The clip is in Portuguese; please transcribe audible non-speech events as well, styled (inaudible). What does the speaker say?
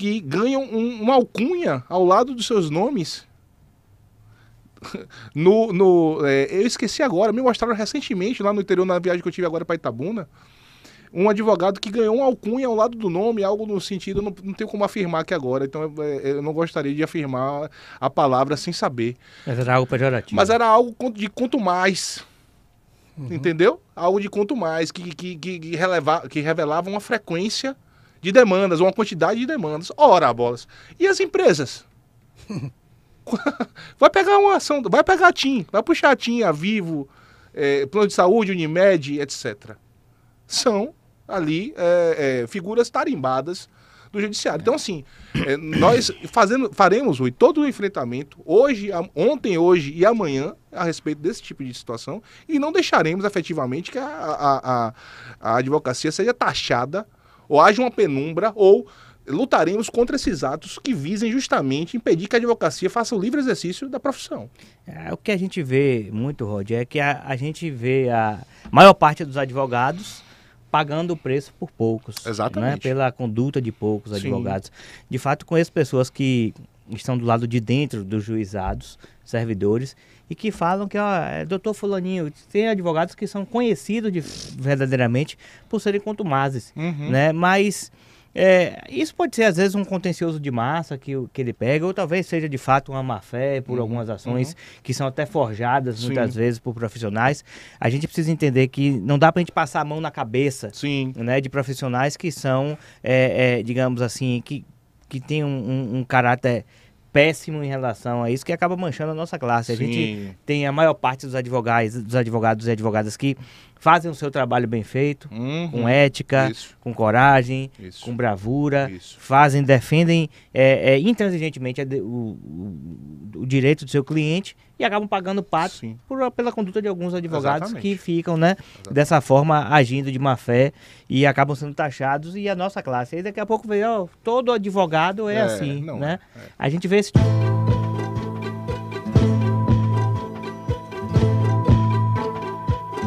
que ganham um, uma alcunha ao lado dos seus nomes. (laughs) no, no é, eu esqueci agora, me mostraram recentemente lá no interior, na viagem que eu tive agora para Itabuna, um advogado que ganhou uma alcunha ao lado do nome, algo no sentido, não, não tenho como afirmar aqui agora, então eu, é, é, eu não gostaria de afirmar a palavra sem saber. Mas era algo pejorativo. Mas era algo de quanto mais. Uhum. Entendeu? Algo de quanto mais, que, que, que, que, releva, que revelava uma frequência de demandas, uma quantidade de demandas, ora bolas. E as empresas? (laughs) vai pegar uma ação, vai pegar a TIM, vai puxar a TIM, a Vivo, é, Plano de Saúde, Unimed, etc. São ali é, é, figuras tarimbadas do judiciário. Então, assim, é, nós fazendo, faremos Rui, todo o enfrentamento hoje, a, ontem, hoje e amanhã a respeito desse tipo de situação e não deixaremos efetivamente que a, a, a, a advocacia seja taxada ou haja uma penumbra, ou lutaremos contra esses atos que visem justamente impedir que a advocacia faça o livre exercício da profissão. É, o que a gente vê muito, Rod, é que a, a gente vê a maior parte dos advogados pagando o preço por poucos. Né? Exatamente. Né? Pela conduta de poucos advogados. Sim. De fato, conheço pessoas que estão do lado de dentro dos juizados, servidores, e que falam que, ó, é, doutor Fulaninho, tem advogados que são conhecidos de, verdadeiramente por serem contumazes, uhum. né? Mas é, isso pode ser, às vezes, um contencioso de massa que, que ele pega, ou talvez seja de fato uma má-fé por uhum, algumas ações uhum. que são até forjadas Sim. muitas vezes por profissionais. A gente precisa entender que não dá para a gente passar a mão na cabeça Sim. Né, de profissionais que são, é, é, digamos assim, que, que tem um, um, um caráter péssimo em relação a isso, que acaba manchando a nossa classe. Sim. A gente tem a maior parte dos advogados, dos advogados e advogadas que fazem o seu trabalho bem feito, uhum. com ética, isso. com coragem, isso. com bravura, isso. fazem, defendem é, é intransigentemente o, direito do seu cliente e acabam pagando pato por, pela conduta de alguns advogados Exatamente. que ficam, né, Exatamente. dessa forma agindo de má fé e acabam sendo taxados e a nossa classe. Aí daqui a pouco veio ó, todo advogado é, é assim, não, né? É. é. A gente vê esse tipo